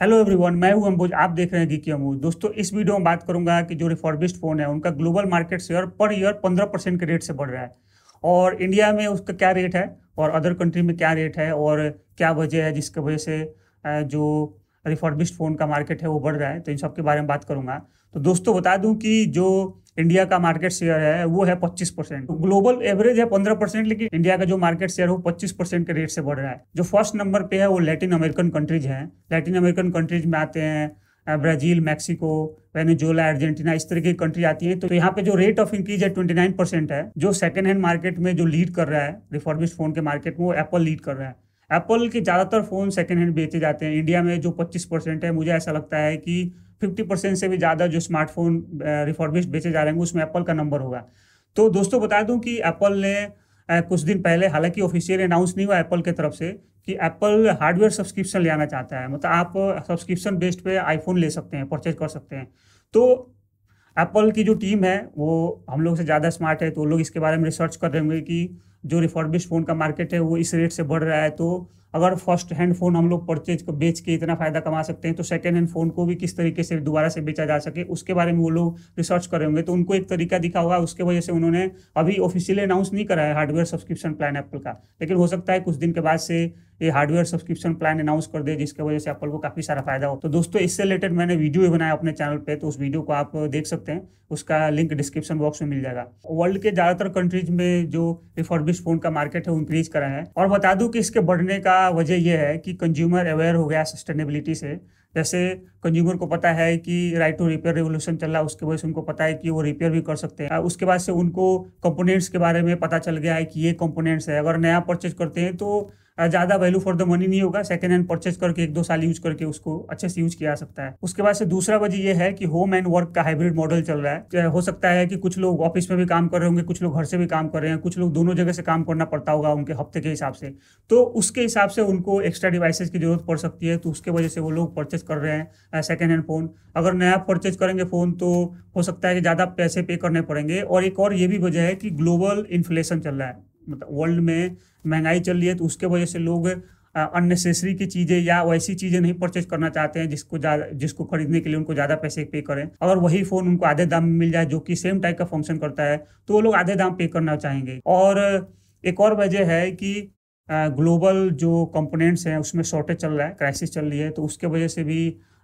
hello everyone मैं हूं अंबुज आप देख रहे हैं गिकी अमूज दोस्तों इस वीडियो में बात करूंगा कि जो रिफॉर्बिस्ट फ़ोन है उनका global market share per year 15 percent के रेट से बढ़ रहा है और इंडिया में उसका क्या रेट है और अदर कंट्री में क्या रेट है और क्या वजह है जिसकी वजह से जो रिफॉर्मिस्ट फ़ोन का मार्केट है वो बढ़ रहा है तो इन सब के बारे में बात करूंगा तो दोस्तों बता दूं कि जो इंडिया का मार्केट शेयर है वो है 25 परसेंट ग्लोबल तो एवरेज है 15 परसेंट लेकिन इंडिया का जो मार्केट शेयर है वो 25 परसेंट के रेट से बढ़ रहा है जो फर्स्ट नंबर पे है वो लैटिन अमेरिकन कंट्रीज हैं लैटिन अमेरिकन कंट्रीज में आते हैं ब्राजील मेक्सिको वेनेजुएला अर्जेंटीना इस तरह की कंट्री आती है तो यहाँ पे जो रेट ऑफ इंक्रीज है ट्वेंटी नाइन परसेंट है जो सेकंड हैंड मार्केट में जो लीड कर रहा है रिफॉर्मिस्ट फोन के मार्केट में वो एप्पल लीड कर रहा है एप्पल के ज़्यादातर फ़ोन सेकेंड हैंड बेचे जाते हैं इंडिया में जो 25 परसेंट है मुझे ऐसा लगता है कि 50 परसेंट से भी ज़्यादा जो स्मार्टफोन रिफॉर्बिस्ट बेचे जा रहे हैं उसमें एप्पल का नंबर होगा तो दोस्तों बता दूं कि एप्पल ने कुछ दिन पहले हालांकि ऑफिशियल अनाउंस नहीं हुआ एप्पल की तरफ से कि एप्पल हार्डवेयर सब्सक्रिप्शन ले आना चाहता है मतलब आप सब्सक्रिप्शन बेस्ड पे आईफोन ले सकते हैं परचेज कर सकते हैं तो एप्पल की जो टीम है वो हम लोग से ज़्यादा स्मार्ट है तो लोग इसके बारे में रिसर्च कर रहे होंगे कि जो रिफॉर्बिश फ़ोन का मार्केट है वो इस रेट से बढ़ रहा है तो अगर फर्स्ट हैंड फ़ोन हम लोग परचेज को बेच के इतना फ़ायदा कमा सकते हैं तो सेकेंड हैंड फ़ोन को भी किस तरीके से दोबारा से बेचा जा सके उसके बारे में वो लोग रिसर्च कर रहे होंगे तो उनको एक तरीका दिखा हुआ है उसके वजह से उन्होंने अभी ऑफिशियली अनाउंस नहीं करा है हार्डवेयर सब्सक्रिप्शन प्लान एप्पल का लेकिन हो सकता है कुछ दिन के बाद से ये हार्डवेयर सब्सक्रिप्शन प्लान अनाउंस कर दे जिसकी वजह से एप्पल को काफ़ी सारा फायदा हो तो दोस्तों इससे रिलेटेड मैंने वीडियो भी बनाया अपने चैनल पर तो उस वीडियो को आप देख सकते हैं उसका लिंक डिस्क्रिप्शन बॉक्स में मिल जाएगा वर्ल्ड के ज़्यादातर कंट्रीज में जो रिफर्बिश फोन का मार्केट है वो इंक्रीज करा है और बता दू कि इसके बढ़ने का वजह यह है कि कंज्यूमर अवेयर हो गया सस्टेनेबिलिटी से जैसे कंज्यूमर को पता है कि राइट टू रिपेयर रेवोल्यूशन चल रहा है उसके वजह से उनको पता है कि वो रिपेयर भी कर सकते हैं उसके बाद से उनको कंपोनेंट्स के बारे में पता चल गया है कि ये कंपोनेंट्स है अगर नया परचेज करते हैं तो ज़्यादा वैल्यू फॉर द मनी नहीं होगा सेकंड हैंड परचेज करके एक दो साल यूज करके उसको अच्छे से यूज किया सकता है उसके बाद से दूसरा वजह यह है कि होम एंड वर्क का हाइब्रिड मॉडल चल रहा है तो हो सकता है कि कुछ लोग ऑफिस में भी काम कर रहे होंगे कुछ लोग घर से भी काम कर रहे हैं कुछ लोग दोनों जगह से काम करना पड़ता होगा उनके हफ्ते के हिसाब से तो उसके हिसाब से उनको एक्स्ट्रा डिवाइसेज की जरूरत पड़ सकती है तो उसके वजह से वो लोग परचेज कर रहे हैं सेकेंड हैंड फ़ोन अगर नया परचेज करेंगे फ़ोन तो हो सकता है कि ज़्यादा पैसे पे करने पड़ेंगे और एक और ये भी वजह है कि ग्लोबल इन्फ्लेशन चल रहा है मतलब वर्ल्ड में महंगाई चल रही है तो उसके वजह से लोग अननेसेसरी की चीज़ें या वैसी चीज़ें नहीं परचेज करना चाहते हैं जिसको जिसको खरीदने के लिए उनको ज़्यादा पैसे पे करें अगर वही फ़ोन उनको आधे दाम में मिल जाए जो कि सेम टाइप का फंक्शन करता है तो वो लोग आधे दाम पे करना चाहेंगे और एक और वजह है कि ग्लोबल जो कंपोनेंट्स हैं उसमें शॉर्टेज चल रहा है क्राइसिस चल रही है तो उसके वजह से भी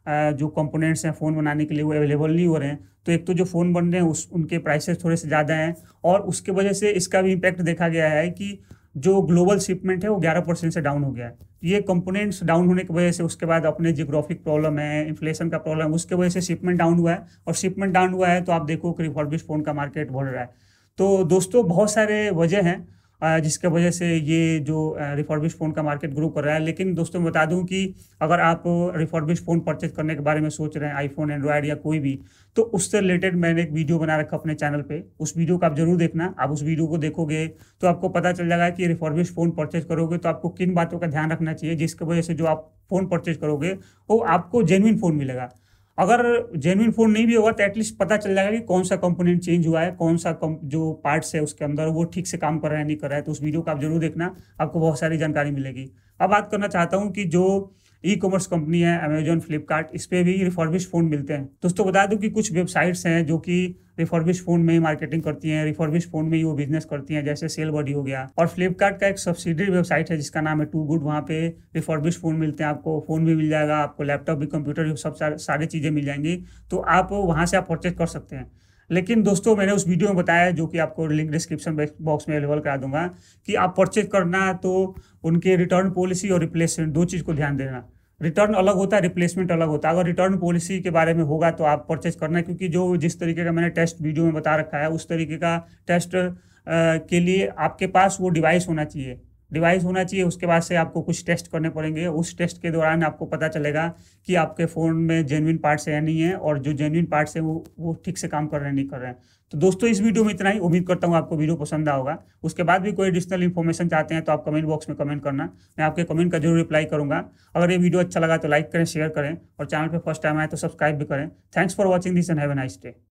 जो कंपोनेंट्स हैं फ़ोन बनाने के लिए वो अवेलेबल नहीं हो रहे हैं तो एक तो जो फ़ोन बन रहे हैं उस उनके प्राइसेस थोड़े से ज़्यादा हैं और उसके वजह से इसका भी इम्पैक्ट देखा गया है कि जो ग्लोबल शिपमेंट है वो ग्यारह परसेंट से डाउन हो गया है ये कंपोनेंट्स डाउन होने की वजह से उसके बाद अपने जियोग्राफिक प्रॉब्लम है इन्फ्लेशन का प्रॉब्लम है उसके वजह से शिपमेंट डाउन हुआ है और शिपमेंट डाउन हुआ है तो आप देखो कि रिफॉर्बिश फ़ोन का मार्केट बढ़ रहा है तो दोस्तों बहुत सारे वजह हैं जिसकी वजह से ये जो रिफॉर्बिश फ़ोन का मार्केट ग्रो कर रहा है लेकिन दोस्तों बता दूं कि अगर आप रिफॉर्बिश फ़ोन परचेज करने के बारे में सोच रहे हैं आईफोन एंड्रॉयड या कोई भी तो उससे रिलेटेड मैंने एक वीडियो बना रखा अपने चैनल पे उस वीडियो को आप जरूर देखना आप उस वीडियो को देखोगे तो आपको पता चल जाएगा कि रिफॉर्बिश फ़ोन परचेज करोगे तो आपको किन बातों का ध्यान रखना चाहिए जिसकी वजह से जो आप फ़ोन परचेज करोगे वो आपको जेनविन फ़ोन मिलेगा अगर जेनुइन फोन नहीं भी होगा तो एटलीस्ट पता चल जाएगा कि कौन सा कंपोनेंट चेंज हुआ है कौन सा जो पार्ट्स है उसके अंदर वो ठीक से काम कर रहा है नहीं कर रहा है तो उस वीडियो को आप जरूर देखना आपको बहुत सारी जानकारी मिलेगी अब बात करना चाहता हूँ कि जो ई कॉमर्स कंपनी है अमेजोन फ्लिपकार्ट इस पर भी रिफॉर्बिश फ़ोन मिलते हैं दोस्तों बता दूं कि कुछ वेबसाइट्स हैं जो कि रिफॉर्बिश फ़ोन में ही मार्केटिंग करती हैं रिफॉर्बिश फ़ोन में ही वो बिजनेस करती हैं जैसे सेल बॉडी हो गया और फ्लिपकार्ट का एक सब्सिडी वेबसाइट है जिसका नाम है टू गुड वहाँ पे रिफॉर्बिश फ़ोन मिलते हैं आपको फ़ोन भी मिल जाएगा आपको लैपटॉप भी कंप्यूटर भी सब सारी चीज़ें मिल जाएंगी तो आप वहाँ से आप परचेज कर सकते हैं लेकिन दोस्तों मैंने उस वीडियो में बताया जो कि आपको लिंक डिस्क्रिप्शन बॉक्स में अवेलेबल करा दूंगा कि आप परचेज करना तो उनके रिटर्न पॉलिसी और रिप्लेसमेंट दो चीज़ को ध्यान देना रिटर्न अलग होता है रिप्लेसमेंट अलग होता है अगर रिटर्न पॉलिसी के बारे में होगा तो आप परचेज करना क्योंकि जो जिस तरीके का मैंने टेस्ट वीडियो में बता रखा है उस तरीके का टेस्ट के लिए आपके पास वो डिवाइस होना चाहिए डिवाइस होना चाहिए उसके बाद से आपको कुछ टेस्ट करने पड़ेंगे उस टेस्ट के दौरान आपको पता चलेगा कि आपके फ़ोन में जेनविन पार्ट्स है नहीं है और जो जेनविन पार्ट्स है वो वो ठीक से काम कर रहे हैं नहीं कर रहे हैं तो दोस्तों इस वीडियो में इतना ही उम्मीद करता हूँ आपको वीडियो पसंद आएगा उसके बाद भी कोई एडिशनल इन्फॉर्मेशन चाहते हैं तो आप कमेंट बॉक्स में कमेंट करना मैं आपके कमेंट का जरूर रिप्लाई करूँगा अगर ये वीडियो अच्छा लगा तो लाइक करें शेयर करें और चैनल पर फर्स्ट टाइम आए तो सब्सक्राइब भी करें thanks for watching this and have a nice day